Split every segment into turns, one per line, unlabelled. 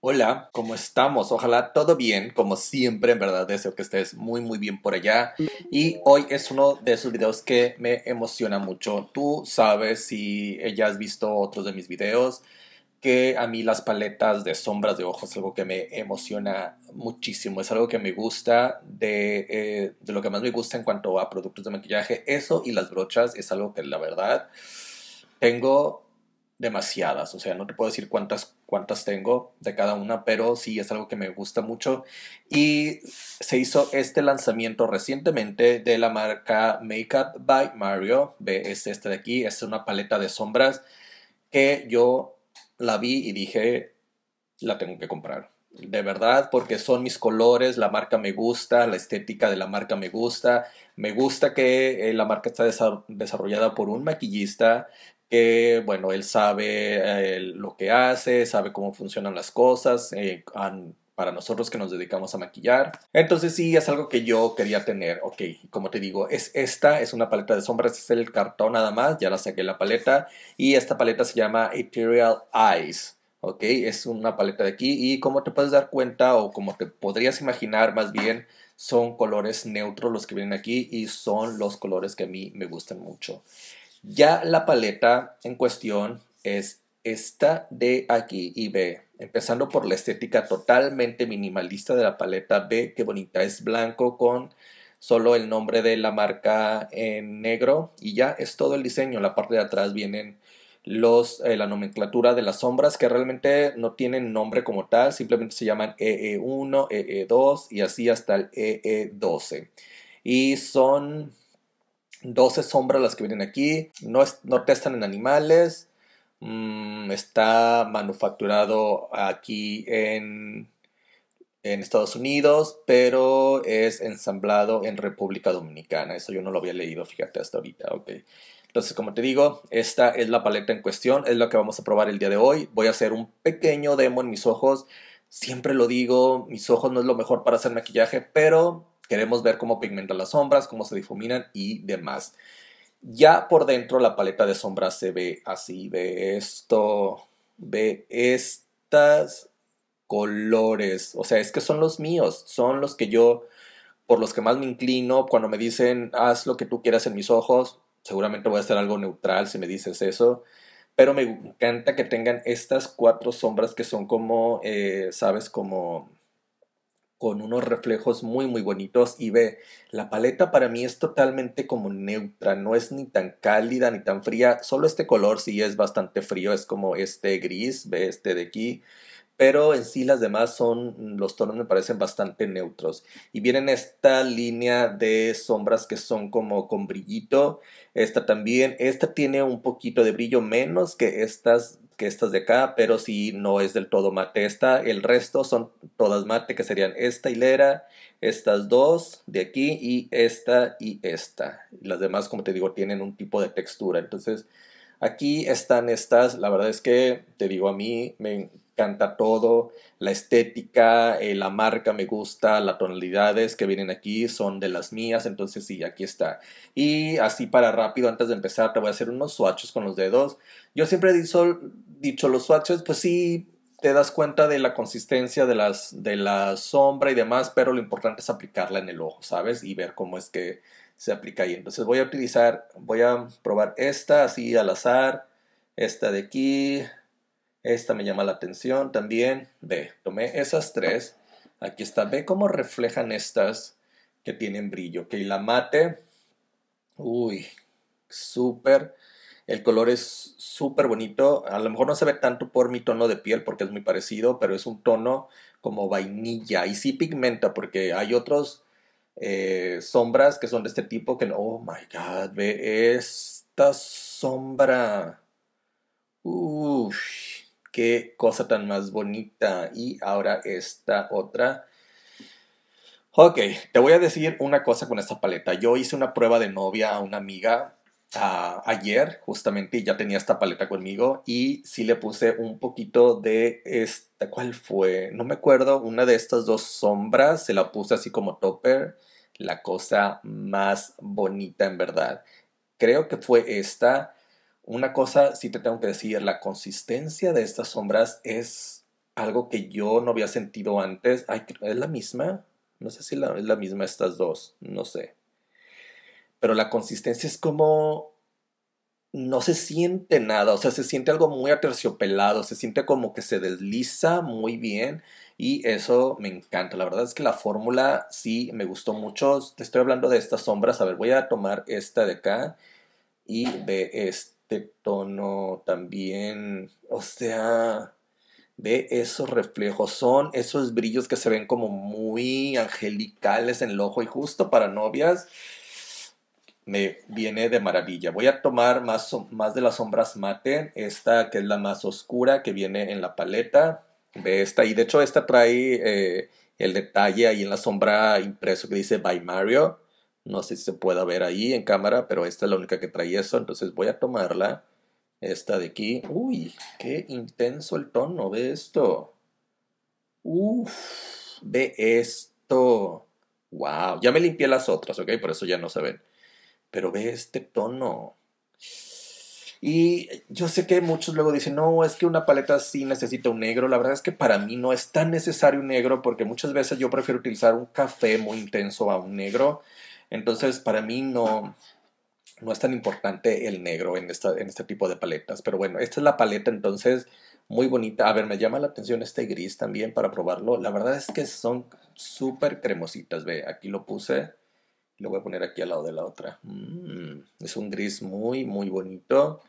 Hola, ¿cómo estamos? Ojalá todo bien, como siempre, en verdad deseo que estés muy muy bien por allá. Y hoy es uno de esos videos que me emociona mucho. Tú sabes si ya has visto otros de mis videos que a mí las paletas de sombras de ojos es algo que me emociona muchísimo, es algo que me gusta, de, eh, de lo que más me gusta en cuanto a productos de maquillaje, eso y las brochas es algo que la verdad tengo demasiadas, o sea, no te puedo decir cuántas, cuántas tengo de cada una, pero sí es algo que me gusta mucho. Y se hizo este lanzamiento recientemente de la marca Makeup by Mario, es este de aquí, es una paleta de sombras que yo la vi y dije, la tengo que comprar. De verdad, porque son mis colores, la marca me gusta, la estética de la marca me gusta, me gusta que eh, la marca está desarrollada por un maquillista que, bueno, él sabe eh, lo que hace, sabe cómo funcionan las cosas, eh, para nosotros que nos dedicamos a maquillar. Entonces sí, es algo que yo quería tener. Ok, como te digo, es esta, es una paleta de sombras, es el cartón nada más, ya la saqué la paleta. Y esta paleta se llama Ethereal Eyes. Ok, es una paleta de aquí y como te puedes dar cuenta o como te podrías imaginar más bien, son colores neutros los que vienen aquí y son los colores que a mí me gustan mucho. Ya la paleta en cuestión es esta de aquí y B. empezando por la estética totalmente minimalista de la paleta B, Qué bonita, es blanco con solo el nombre de la marca en negro y ya es todo el diseño, la parte de atrás vienen los, eh, la nomenclatura de las sombras que realmente no tienen nombre como tal, simplemente se llaman EE1, EE2 e y así hasta el EE12. Y son 12 sombras las que vienen aquí, no, testan en animales, mm, está manufacturado aquí en, Estados Unidos, pero es ensamblado en República Dominicana. Eso yo no lo había leído, fíjate, hasta ahorita. Okay. Entonces, como te digo, esta es la paleta en cuestión, es la que vamos a probar el día de hoy. Voy a hacer un pequeño demo en mis ojos. Siempre lo digo, mis ojos no es lo mejor para hacer maquillaje, pero Queremos ver cómo pigmentan las sombras, cómo se difuminan y demás. Ya por dentro la paleta de sombras se ve así, ve esto, ve estas colores, o sea, es que son los míos, son los que yo, por los que más me inclino, cuando me dicen, haz lo que tú quieras en mis ojos, seguramente voy a hacer algo neutral si me dices eso, pero me encanta que tengan estas cuatro sombras que son como, eh, sabes, como con unos reflejos muy muy bonitos y ve, la paleta para mí es totalmente como neutra, no es ni tan cálida ni tan fría, solo este color sí es bastante frío, es como este gris, ve este de aquí, pero en sí las demás son, los tonos me parecen bastante neutros y vienen esta línea de sombras que son como con brillito, esta también, esta tiene un poquito de brillo menos que estas que estas de acá, pero si no es del todo mate esta. El resto son todas mate, que serían esta hilera, estas dos de aquí y esta y esta. Las demás, como te digo, tienen un tipo de textura. Entonces, aquí están estas. La verdad es que, te digo, a mí me canta todo, la estética, eh, la marca me gusta, las tonalidades que vienen aquí son de las mías, entonces sí, aquí está. Y así para rápido, antes de empezar, te voy a hacer unos swatches con los dedos. Yo siempre he dicho, los swatches, pues sí, te das cuenta de la consistencia de, las, de la sombra y demás, pero lo importante es aplicarla en el ojo, ¿sabes? Y ver cómo es que se aplica ahí. Entonces voy a utilizar, voy a probar esta así al azar, esta de aquí, esta me llama la atención también. Ve, Tomé esas tres. Aquí está. Ve cómo reflejan estas que tienen brillo. Ok, la mate. Uy, súper. El color es súper bonito. A lo mejor no se ve tanto por mi tono de piel porque es muy parecido, pero es un tono como vainilla. Y sí pigmenta porque hay otros eh, sombras que son de este tipo que no. Oh my god, ve esta sombra. Uy qué cosa tan más bonita. Y ahora esta otra. Ok, te voy a decir una cosa con esta paleta. Yo hice una prueba de novia a una amiga ah, ayer, justamente, y ya tenía esta paleta conmigo. Y sí le puse un poquito de esta, ¿cuál fue? No me acuerdo, una de estas dos sombras, se la puse así como topper. La cosa más bonita, en verdad. Creo que fue esta. Una cosa sí te tengo que decir, la consistencia de estas sombras es algo que yo no había sentido antes. Ay, es la misma. No sé si es la misma estas dos. No sé. Pero la consistencia es como no se siente nada, o sea, se siente algo muy aterciopelado, se siente como que se desliza muy bien y eso me encanta. La verdad es que la fórmula sí me gustó mucho. Te estoy hablando de estas sombras, a ver, voy a tomar esta de acá y de esta este tono también, o sea, ve esos reflejos, son esos brillos que se ven como muy angelicales en el ojo y justo para novias me viene de maravilla. Voy a tomar más, más de las sombras mate, esta que es la más oscura que viene en la paleta, de esta, y de hecho esta trae eh, el detalle ahí en la sombra impreso que dice By Mario. No sé si se pueda ver ahí en cámara, pero esta es la única que trae eso. Entonces voy a tomarla. Esta de aquí. Uy, qué intenso el tono. Ve esto. Uf, ve esto. Wow, ya me limpié las otras, ¿ok? Por eso ya no se ven. Pero ve este tono. Y yo sé que muchos luego dicen, no, es que una paleta sí necesita un negro. La verdad es que para mí no es tan necesario un negro porque muchas veces yo prefiero utilizar un café muy intenso a un negro. Entonces, para mí no, no es tan importante el negro en, este tipo de paletas. Pero bueno, esta es la paleta entonces muy bonita. A ver, me llama la atención este gris también para probarlo. La verdad es que son súper cremositas. Ve, aquí lo puse. Lo voy a poner aquí al lado de la otra. Mm, es un gris muy, muy bonito.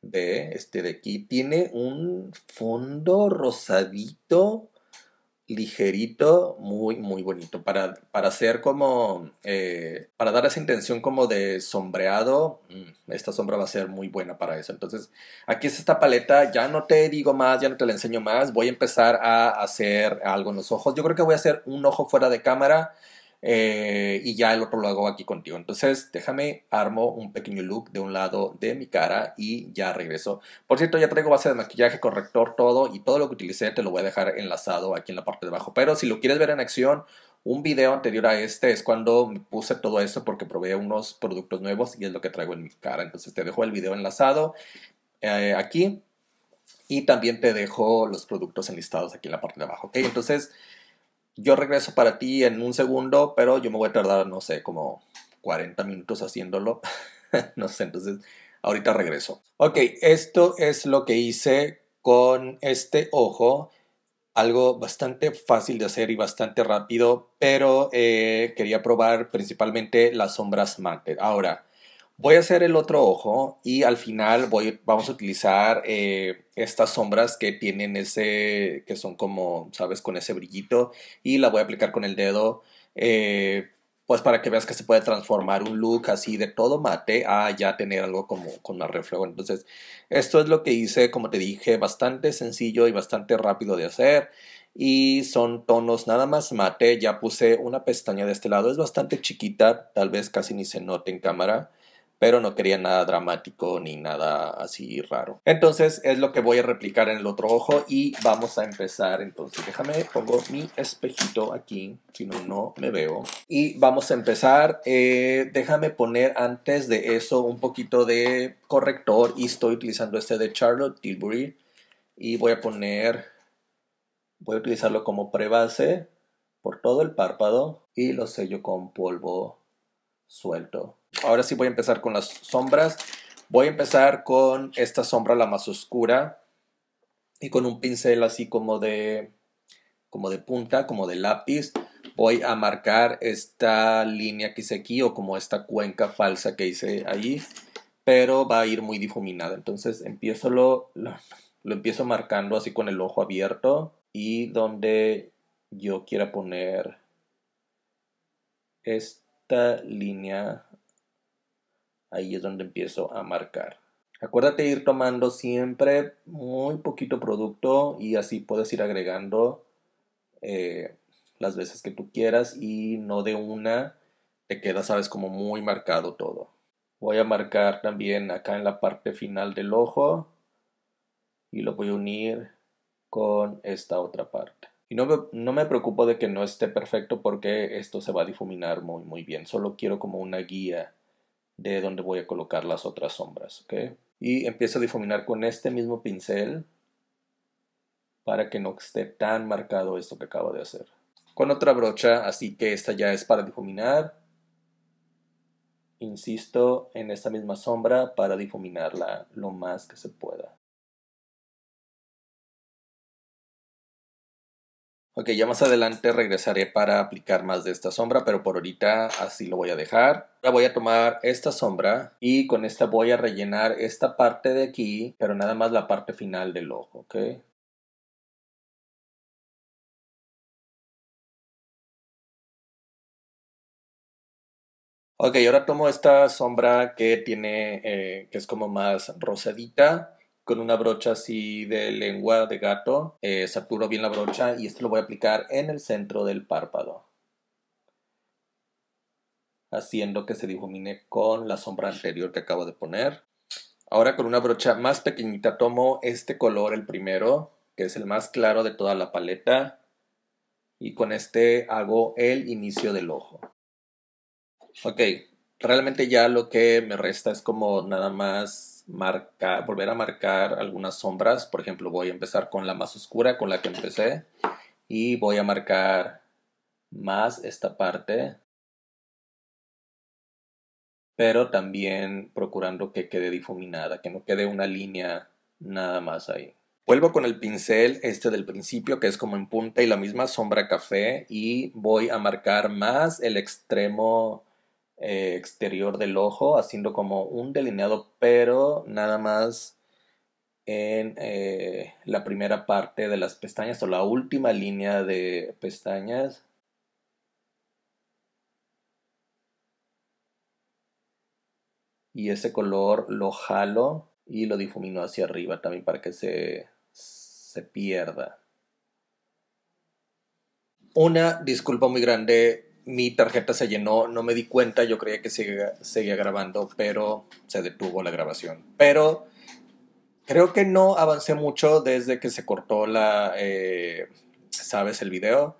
De este de aquí. Tiene un fondo rosadito ligerito, muy, muy bonito, para, para hacer como, eh, para dar esa intención como de sombreado, mm, esta sombra va a ser muy buena para eso. Entonces, aquí es esta paleta, ya no te digo más, ya no te la enseño más, voy a empezar a hacer algo en los ojos. Yo creo que voy a hacer un ojo fuera de cámara eh, y ya el otro lo hago aquí contigo. Entonces déjame, armo un pequeño look de un lado de mi cara y ya regreso. Por cierto, ya traigo base de maquillaje, corrector, todo y todo lo que utilicé te lo voy a dejar enlazado aquí en la parte de abajo. Pero si lo quieres ver en acción, un video anterior a este es cuando puse todo esto porque probé unos productos nuevos y es lo que traigo en mi cara. Entonces te dejo el video enlazado eh, aquí y también te dejo los productos enlistados aquí en la parte de abajo. ¿ok? Entonces yo regreso para ti en un segundo, pero yo me voy a tardar, no sé, como 40 minutos haciéndolo. no sé, entonces ahorita regreso. Ok, esto es lo que hice con este ojo. Algo bastante fácil de hacer y bastante rápido, pero eh, quería probar principalmente las sombras matte. Ahora, Voy a hacer el otro ojo y al final voy, vamos a utilizar eh, estas sombras que tienen ese, que son como, sabes, con ese brillito y la voy a aplicar con el dedo, eh, pues para que veas que se puede transformar un look así de todo mate a ya tener algo como con más reflejo. Entonces, esto es lo que hice, como te dije, bastante sencillo y bastante rápido de hacer y son tonos nada más mate. Ya puse una pestaña de este lado, es bastante chiquita, tal vez casi ni se note en cámara pero no quería nada dramático ni nada así raro. Entonces es lo que voy a replicar en el otro ojo y vamos a empezar. Entonces déjame, pongo mi espejito aquí, si no, me veo. Y vamos a empezar. Eh, déjame poner antes de eso un poquito de corrector y estoy utilizando este de Charlotte Tilbury y voy a poner, voy a utilizarlo como prebase por todo el párpado y lo sello con polvo suelto. Ahora sí voy a empezar con las sombras. Voy a empezar con esta sombra la más oscura y con un pincel así como de como de punta, como de lápiz, voy a marcar esta línea que hice aquí o como esta cuenca falsa que hice allí, pero va a ir muy difuminada. Entonces empiezo lo, lo empiezo marcando así con el ojo abierto y donde yo quiera poner esta línea ahí es donde empiezo a marcar. Acuérdate ir tomando siempre muy poquito producto y así puedes ir agregando eh, las veces que tú quieras y no de una te queda, sabes, como muy marcado todo. Voy a marcar también acá en la parte final del ojo y lo voy a unir con esta otra parte. Y no no me preocupo de que no esté perfecto porque esto se va a difuminar muy muy bien. Solo quiero como una guía de donde voy a colocar las otras sombras, Y empiezo a difuminar con este mismo pincel para que no esté tan marcado esto que acabo de hacer. Con otra brocha, así que esta ya es para difuminar. Insisto en esta misma sombra para difuminarla lo más que se pueda. Ok, ya más adelante regresaré para aplicar más de esta sombra, pero por ahorita así lo voy a dejar. Ahora voy a tomar esta sombra y con esta voy a rellenar esta parte de aquí, pero nada más la parte final del ojo, ¿ok? Ok, ahora tomo esta sombra que tiene, eh, que es como más rosadita con una brocha así de lengua de gato, eh, saturo bien la brocha y esto lo voy a aplicar en el centro del párpado, haciendo que se difumine con la sombra anterior que acabo de poner. Ahora con una brocha más pequeñita tomo este color, el primero, que es el más claro de toda la paleta, y con este hago el inicio del ojo. Ok, realmente ya lo que me resta es como nada más marcar, volver a marcar algunas sombras. Por ejemplo, voy a empezar con la más oscura, con la que empecé. Y voy a marcar más esta parte. Pero también procurando que quede difuminada, que no quede una línea nada más ahí. Vuelvo con el pincel este del principio que es como en punta y la misma sombra café y voy a marcar más el extremo eh, exterior del ojo, haciendo como un delineado, pero nada más en eh, la primera parte de las pestañas o la última línea de pestañas. Y ese color lo jalo y lo difumino hacia arriba también para que se, se pierda. Una disculpa muy grande mi tarjeta se llenó, no me di cuenta, yo creía que seguía, grabando, pero se detuvo la grabación. Pero creo que no avancé mucho desde que se cortó la, eh, sabes, el video.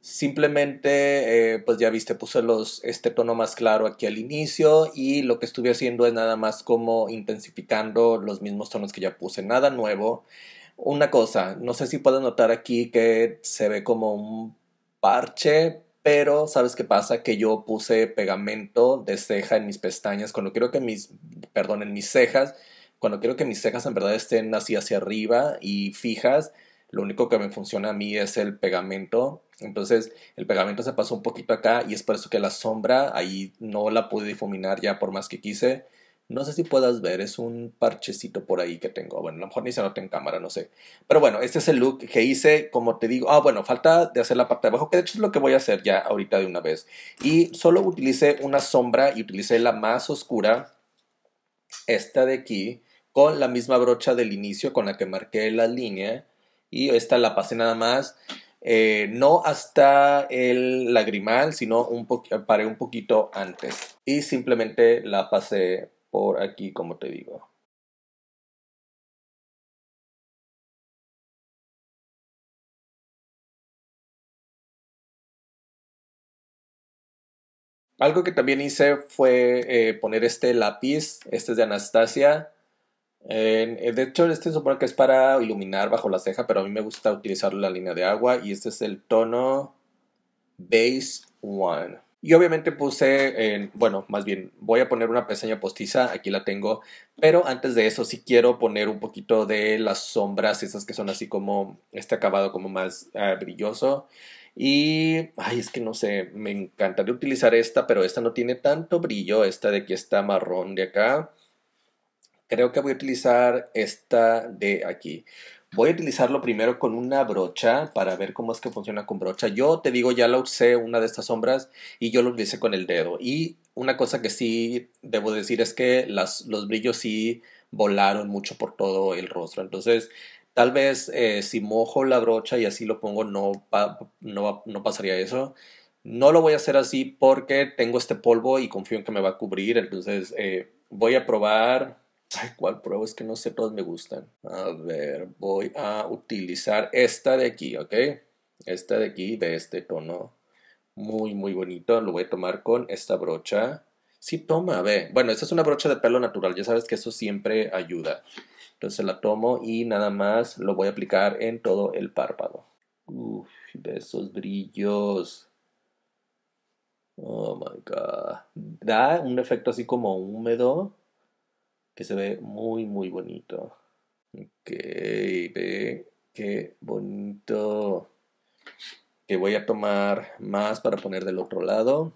Simplemente, eh, pues ya viste, puse los, este tono más claro aquí al inicio y lo que estuve haciendo es nada más como intensificando los mismos tonos que ya puse, nada nuevo. Una cosa, no sé si puedes notar aquí que se ve como un parche, pero, ¿sabes qué pasa? Que yo puse pegamento de ceja en mis pestañas. Cuando quiero que mis, perdón, en mis cejas, cuando quiero que mis cejas en verdad estén así hacia arriba y fijas, lo único que me funciona a mí es el pegamento. Entonces el pegamento se pasó un poquito acá y es por eso que la sombra ahí no la pude difuminar ya por más que quise. No sé si puedas ver, es un parchecito por ahí que tengo. Bueno, a lo mejor ni se nota en cámara, no sé. Pero bueno, este es el look que hice, como te digo. Ah, bueno, falta de hacer la parte de abajo, que de hecho es lo que voy a hacer ya ahorita de una vez. Y solo utilicé una sombra y utilicé la más oscura, esta de aquí, con la misma brocha del inicio con la que marqué la línea. Y esta la pasé nada más. Eh, no hasta el lagrimal, sino un paré un poquito antes y simplemente la pasé aquí, como te digo. Algo que también hice fue eh, poner este lápiz, este es de Anastasia. Eh, de hecho, este supongo que es para iluminar bajo la ceja, pero a mí me gusta utilizar la línea de agua y este es el tono Base one y obviamente puse, bueno, más bien voy a poner una pestaña postiza, aquí la tengo, pero antes de eso sí quiero poner un poquito de las sombras, esas que son así como este acabado como más ah, brilloso. Y, ay, es que no sé, me encantaría utilizar esta, pero esta no tiene tanto brillo, esta de aquí está marrón de acá. Creo que voy a utilizar esta de aquí. Voy a utilizarlo primero con una brocha para ver cómo es que funciona con brocha. Yo te digo, ya la usé una de estas sombras y yo lo utilicé con el dedo. Y una cosa que sí debo decir es que las, los brillos sí volaron mucho por todo el rostro. Entonces, tal vez eh, si mojo la brocha y así lo pongo, no, no, no pasaría eso. No lo voy a hacer así porque tengo este polvo y confío en que me va a cubrir. Entonces, eh, voy a probar ¿cuál pruebo? Es que no sé, todas me gustan. A ver, voy a utilizar esta de aquí, ¿ok? Esta de aquí, de este tono. Muy, muy bonito. Lo voy a tomar con esta brocha. Sí, toma, ve. Bueno, esta es una brocha de pelo natural. Ya sabes que eso siempre ayuda. Entonces la tomo y nada más lo voy a aplicar en todo el párpado. Uf, de esos brillos. Oh my god. Da un efecto así como húmedo que se ve muy, muy bonito. Ok, ve qué bonito. Que voy a tomar más para poner del otro lado.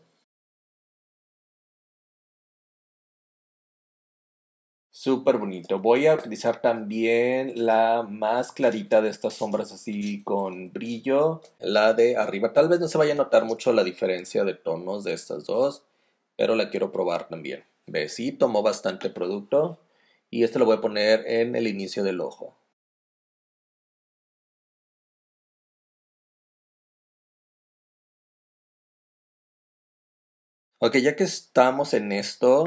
Súper bonito. Voy a utilizar también la más clarita de estas sombras así con brillo, la de arriba. Tal vez no se vaya a notar mucho la diferencia de tonos de estas dos, pero la quiero probar también sí tomó bastante producto y este lo voy a poner en el inicio del ojo. Ok, ya que estamos en esto,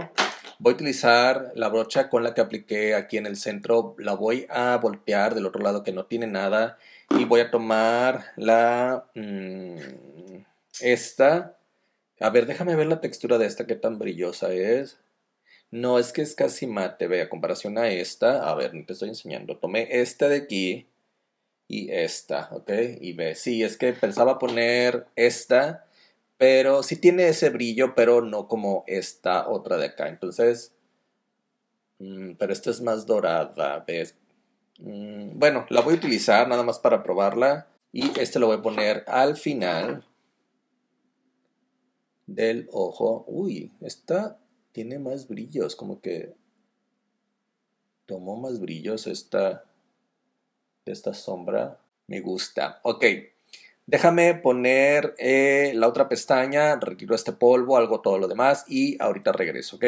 voy a utilizar la brocha con la que apliqué aquí en el centro. La voy a voltear del otro lado que no tiene nada. Y voy a tomar la... Mm, esta. A ver, déjame ver la textura de esta, qué tan brillosa es. No, es que es casi mate, ve, a comparación a esta, a ver, te estoy enseñando, tomé esta de aquí y esta, ¿ok? Y ve, sí, es que pensaba poner esta, pero sí tiene ese brillo, pero no como esta otra de acá, entonces, mm, pero esta es más dorada, ¿ves? Mm, bueno, la voy a utilizar nada más para probarla y este lo voy a poner al final del ojo. Uy, esta tiene más brillos, como que tomó más brillos esta, esta sombra. Me gusta. Ok, déjame poner eh, la otra pestaña, retiro este polvo, algo todo lo demás y ahorita regreso, ¿ok?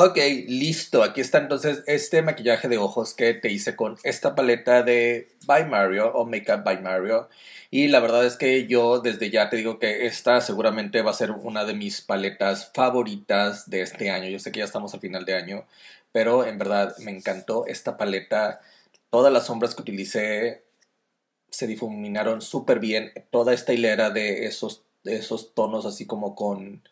Ok, listo. Aquí está entonces este maquillaje de ojos que te hice con esta paleta de By Mario o Makeup by Mario. Y la verdad es que yo desde ya te digo que esta seguramente va a ser una de mis paletas favoritas de este año. Yo sé que ya estamos al final de año, pero en verdad me encantó esta paleta. Todas las sombras que utilicé se difuminaron súper bien. Toda esta hilera de esos, de esos tonos así como con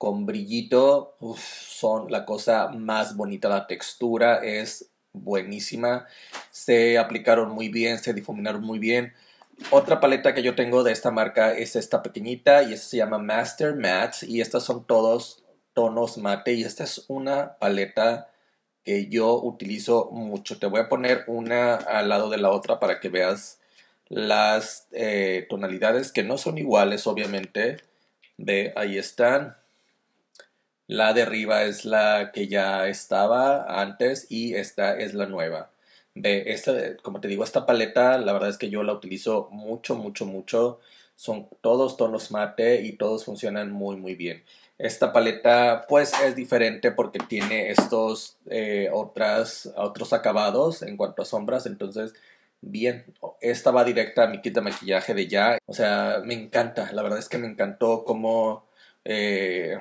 con brillito, son la cosa más bonita, la textura es buenísima, se aplicaron muy bien, se difuminaron muy bien. Otra paleta que yo tengo de esta marca es esta pequeñita y se llama Master Matte y estas son todos tonos mate y esta es una paleta que yo utilizo mucho. Te voy a poner una al lado de la otra para que veas las eh, tonalidades que no son iguales obviamente. Ve, ahí están. La de arriba es la que ya estaba antes y esta es la nueva. De esta, como te digo, esta paleta, la verdad es que yo la utilizo mucho, mucho, mucho. Son todos tonos mate y todos funcionan muy, muy bien. Esta paleta pues es diferente porque tiene estos eh, otros acabados en cuanto a sombras. Entonces, bien, esta va directa a mi kit de maquillaje de ya. O sea, me encanta, la verdad es que me encantó cómo eh,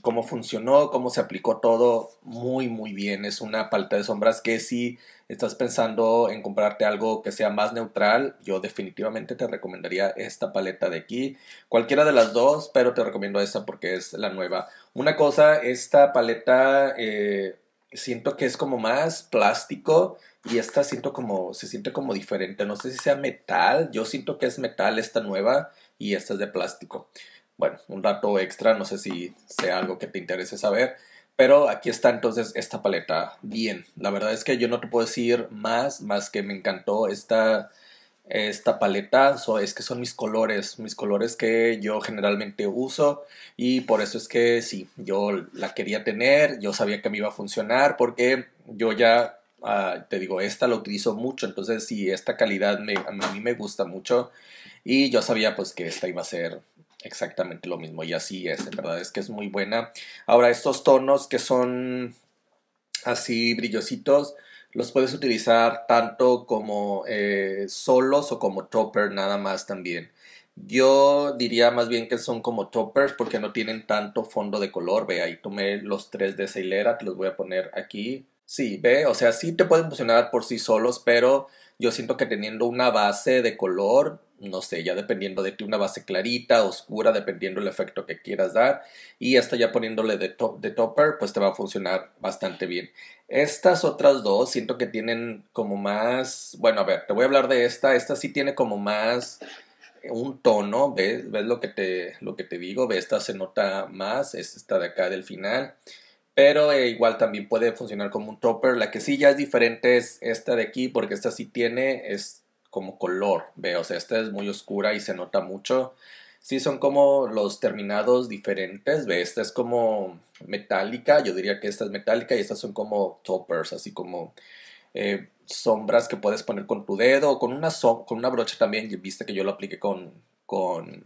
cómo funcionó, cómo se aplicó todo muy, muy bien. Es una paleta de sombras que si estás pensando en comprarte algo que sea más neutral, yo definitivamente te recomendaría esta paleta de aquí. Cualquiera de las dos, pero te recomiendo esta porque es la nueva. Una cosa, esta paleta eh, siento que es como más plástico y esta siento como, se siente como diferente. No sé si sea metal, yo siento que es metal esta nueva y esta es de plástico bueno, un rato extra, no sé si sea algo que te interese saber, pero aquí está entonces esta paleta. Bien, la verdad es que yo no te puedo decir más, más que me encantó esta, esta paleta. es que son mis colores, mis colores que yo generalmente uso y por eso es que sí, yo la quería tener, yo sabía que me iba a funcionar porque yo ya, ah, te digo, esta la utilizo mucho, entonces sí, esta calidad a mí me gusta mucho y yo sabía pues que esta iba a ser exactamente lo mismo. Y así es, en verdad es que es muy buena. Ahora, estos tonos que son así brillositos, los puedes utilizar tanto como eh, solos o como topper nada más también. Yo diría más bien que son como toppers porque no tienen tanto fondo de color. Ve, ahí tomé los tres de esa te los voy a poner aquí. Sí, ve, o sea, sí te pueden funcionar por sí solos, pero yo siento que teniendo una base de color, no sé, ya dependiendo de ti, una base clarita, oscura, dependiendo el efecto que quieras dar. Y esta ya poniéndole de, de topper, pues te va a funcionar bastante bien. Estas otras dos siento que tienen como más, bueno, a ver, te voy a hablar de esta. Esta sí tiene como más eh, un tono, ¿ves? ¿Ves lo que te, lo que te digo? ¿Ves? Esta se nota más, es esta de acá del final. Pero eh, igual también puede funcionar como un topper. La que sí ya es diferente es esta de aquí, porque esta sí tiene, es como color, veo, o sea, esta es muy oscura y se nota mucho. Sí son como los terminados diferentes, ve, esta es como metálica, yo diría que esta es metálica y estas son como toppers, así como eh, sombras que puedes poner con tu dedo o con una, con una brocha también, viste que yo lo apliqué con, con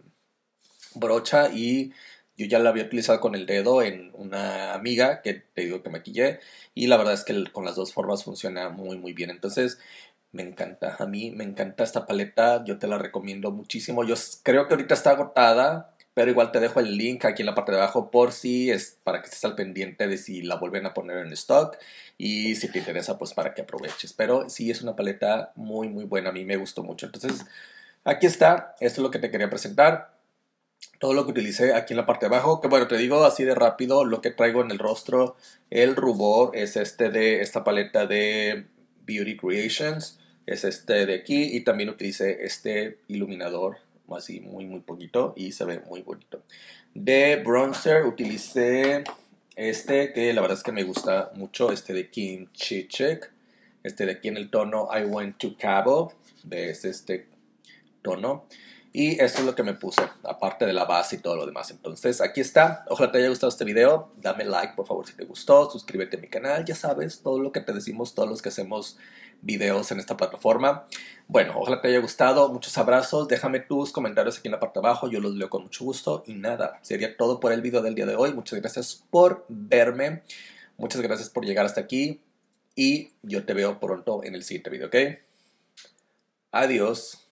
brocha y yo ya la había utilizado con el dedo en una amiga que te digo que maquillé y la verdad es que con las dos formas funciona muy muy bien. Entonces me encanta, a mí me encanta esta paleta, yo te la recomiendo muchísimo. Yo creo que ahorita está agotada, pero igual te dejo el link aquí en la parte de abajo por si es para que estés al pendiente de si la vuelven a poner en stock y si te interesa pues para que aproveches. Pero sí es una paleta muy muy buena, a mí me gustó mucho. Entonces aquí está, esto es lo que te quería presentar todo lo que utilicé aquí en la parte de abajo. Que bueno, te digo así de rápido lo que traigo en el rostro. El rubor es este de esta paleta de Beauty Creations. Es este de aquí y también utilicé este iluminador así muy muy poquito y se ve muy bonito. De bronzer utilicé este que la verdad es que me gusta mucho, este de Kim Chichik. Este de aquí en el tono I Went to Cabo, ves este tono. Y eso es lo que me puse, aparte de la base y todo lo demás. Entonces, aquí está. Ojalá te haya gustado este video. Dame like, por favor, si te gustó. Suscríbete a mi canal. Ya sabes, todo lo que te decimos, todos los que hacemos videos en esta plataforma. Bueno, ojalá te haya gustado. Muchos abrazos. Déjame tus comentarios aquí en la parte de abajo. Yo los leo con mucho gusto. Y nada, sería todo por el video del día de hoy. Muchas gracias por verme. Muchas gracias por llegar hasta aquí. Y yo te veo pronto en el siguiente video, ¿ok? Adiós.